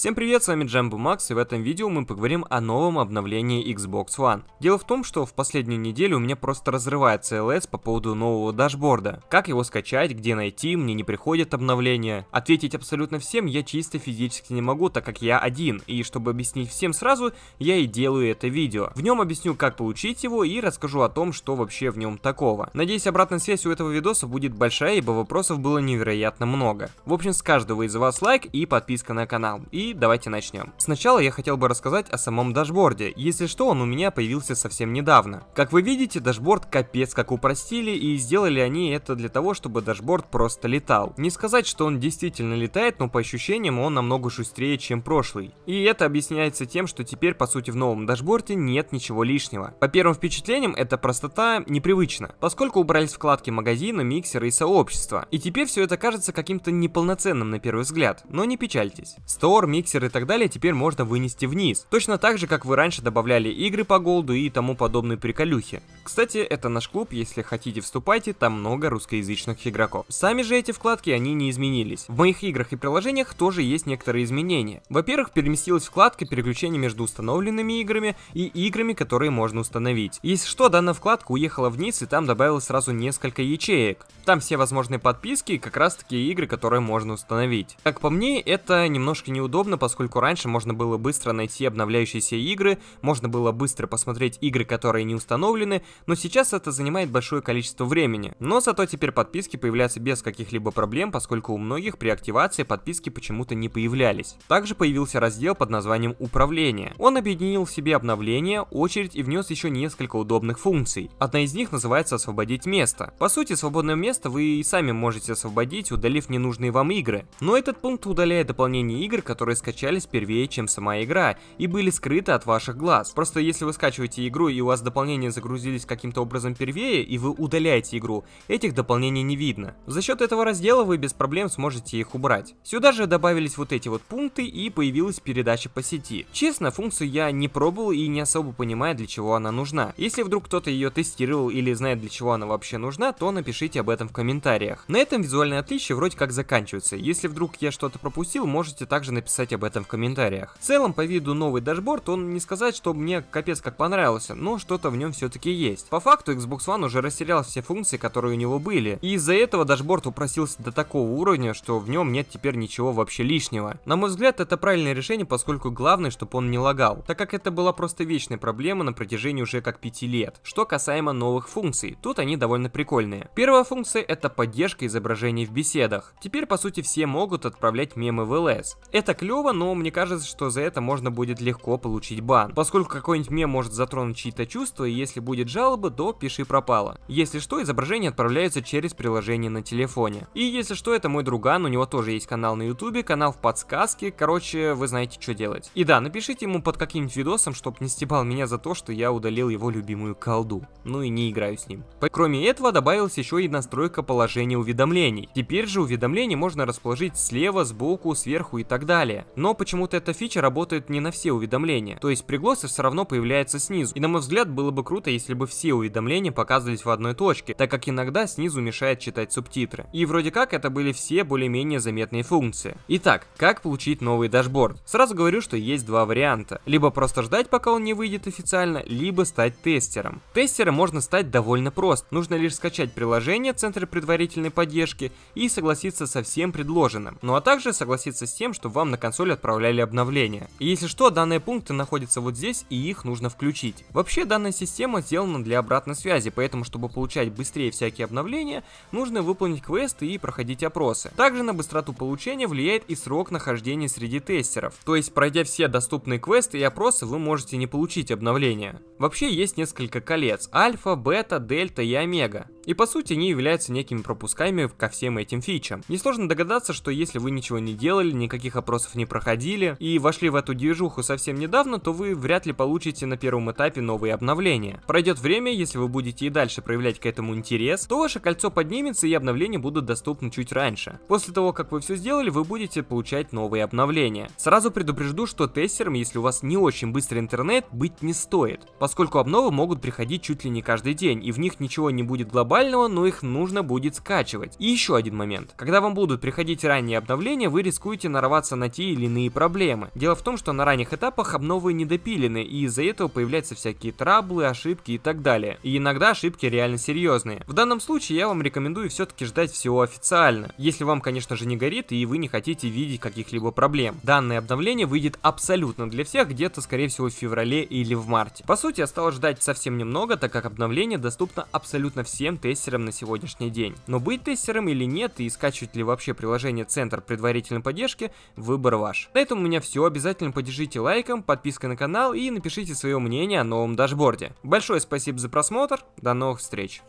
Всем привет, с вами Джамбу Макс, и в этом видео мы поговорим о новом обновлении Xbox One. Дело в том, что в последнюю неделю у меня просто разрывается LS по поводу нового дашборда. Как его скачать, где найти, мне не приходят обновления. Ответить абсолютно всем я чисто физически не могу, так как я один, и чтобы объяснить всем сразу, я и делаю это видео. В нем объясню, как получить его, и расскажу о том, что вообще в нем такого. Надеюсь, обратная связь у этого видоса будет большая, ибо вопросов было невероятно много. В общем, с каждого из вас лайк и подписка на канал. И давайте начнем. Сначала я хотел бы рассказать о самом дашборде, если что, он у меня появился совсем недавно. Как вы видите, дашборд капец как упростили, и сделали они это для того, чтобы дашборд просто летал. Не сказать, что он действительно летает, но по ощущениям он намного шустрее, чем прошлый. И это объясняется тем, что теперь по сути в новом дашборде нет ничего лишнего. По первым впечатлениям, эта простота непривычна, поскольку убрались вкладки магазина, миксера и сообщества. И теперь все это кажется каким-то неполноценным на первый взгляд, но не печальтесь. Store, миксер и так далее теперь можно вынести вниз. Точно так же, как вы раньше добавляли игры по голду и тому подобные приколюхи. Кстати, это наш клуб, если хотите вступайте, там много русскоязычных игроков. Сами же эти вкладки, они не изменились. В моих играх и приложениях тоже есть некоторые изменения. Во-первых, переместилась вкладка переключения между установленными играми и играми, которые можно установить. Если что, данная вкладка уехала вниз и там добавилось сразу несколько ячеек. Там все возможные подписки и как раз таки игры, которые можно установить. Как по мне, это немножко неудобно удобно, поскольку раньше можно было быстро найти обновляющиеся игры, можно было быстро посмотреть игры, которые не установлены, но сейчас это занимает большое количество времени. Но зато теперь подписки появляются без каких-либо проблем, поскольку у многих при активации подписки почему-то не появлялись. Также появился раздел под названием «Управление». Он объединил в себе обновления, очередь и внес еще несколько удобных функций. Одна из них называется «Освободить место». По сути, свободное место вы и сами можете освободить, удалив ненужные вам игры. Но этот пункт удаляет дополнение игр, которые скачались первее, чем сама игра, и были скрыты от ваших глаз. Просто если вы скачиваете игру и у вас дополнения загрузились каким-то образом первее, и вы удаляете игру, этих дополнений не видно. За счет этого раздела вы без проблем сможете их убрать. Сюда же добавились вот эти вот пункты и появилась передача по сети. Честно, функцию я не пробовал и не особо понимаю, для чего она нужна. Если вдруг кто-то ее тестировал или знает, для чего она вообще нужна, то напишите об этом в комментариях. На этом визуальные отличия вроде как заканчиваются. Если вдруг я что-то пропустил, можете также написать написать об этом в комментариях. В целом, по виду новый дашборд, он не сказать, что мне капец как понравился, но что-то в нем все-таки есть. По факту, Xbox One уже растерял все функции, которые у него были, и из-за этого дашборд упросился до такого уровня, что в нем нет теперь ничего вообще лишнего. На мой взгляд, это правильное решение, поскольку главное, чтобы он не лагал, так как это была просто вечная проблема на протяжении уже как 5 лет. Что касаемо новых функций, тут они довольно прикольные. Первая функция это поддержка изображений в беседах. Теперь по сути все могут отправлять мемы в ЛС. Это клево, клево, но мне кажется, что за это можно будет легко получить бан. Поскольку какой-нибудь мем может затронуть чьи-то чувства, и если будет жалобы, то пиши пропало. Если что, изображение отправляется через приложение на телефоне. И если что, это мой друган, у него тоже есть канал на ютубе, канал в подсказке, короче, вы знаете, что делать. И да, напишите ему под каким-нибудь видосом, чтобы не стебал меня за то, что я удалил его любимую колду. Ну и не играю с ним. Кроме этого, добавилась еще и настройка положения уведомлений. Теперь же уведомления можно расположить слева, сбоку, сверху и так далее далее. Но почему-то эта фича работает не на все уведомления, то есть приглосы все равно появляются снизу. И на мой взгляд было бы круто, если бы все уведомления показывались в одной точке, так как иногда снизу мешает читать субтитры. И вроде как это были все более-менее заметные функции. Итак, как получить новый дашборд? Сразу говорю, что есть два варианта. Либо просто ждать, пока он не выйдет официально, либо стать тестером. Тестером можно стать довольно просто. Нужно лишь скачать приложение Центра предварительной поддержки и согласиться со всем предложенным. Ну а также согласиться с тем, что вам на конце консоль отправляли обновления. И если что, данные пункты находятся вот здесь, и их нужно включить. Вообще, данная система сделана для обратной связи, поэтому, чтобы получать быстрее всякие обновления, нужно выполнить квесты и проходить опросы. Также на быстроту получения влияет и срок нахождения среди тестеров. То есть, пройдя все доступные квесты и опросы, вы можете не получить обновления. Вообще, есть несколько колец. Альфа, бета, дельта и омега. И по сути они являются некими пропусками ко всем этим фичам. Несложно догадаться, что если вы ничего не делали, никаких опросов не проходили и вошли в эту движуху совсем недавно, то вы вряд ли получите на первом этапе новые обновления. Пройдет время, если вы будете и дальше проявлять к этому интерес, то ваше кольцо поднимется и обновления будут доступны чуть раньше. После того, как вы все сделали, вы будете получать новые обновления. Сразу предупрежду, что тестерам, если у вас не очень быстрый интернет, быть не стоит, поскольку обновы могут приходить чуть ли не каждый день, и в них ничего не будет глобально актуального, но их нужно будет скачивать. И еще один момент. Когда вам будут приходить ранние обновления, вы рискуете нарваться на те или иные проблемы. Дело в том, что на ранних этапах обновы недопилены, и из-за этого появляются всякие траблы, ошибки и так далее. И иногда ошибки реально серьезные. В данном случае я вам рекомендую все-таки ждать всего официально, если вам, конечно же, не горит и вы не хотите видеть каких-либо проблем. Данное обновление выйдет абсолютно для всех где-то, скорее всего, в феврале или в марте. По сути, осталось ждать совсем немного, так как обновление доступно абсолютно всем тестером на сегодняшний день. Но быть тестером или нет, и скачивать ли вообще приложение Центр предварительной поддержки, выбор ваш. На этом у меня все, обязательно поддержите лайком, подпиской на канал и напишите свое мнение о новом дашборде. Большое спасибо за просмотр, до новых встреч!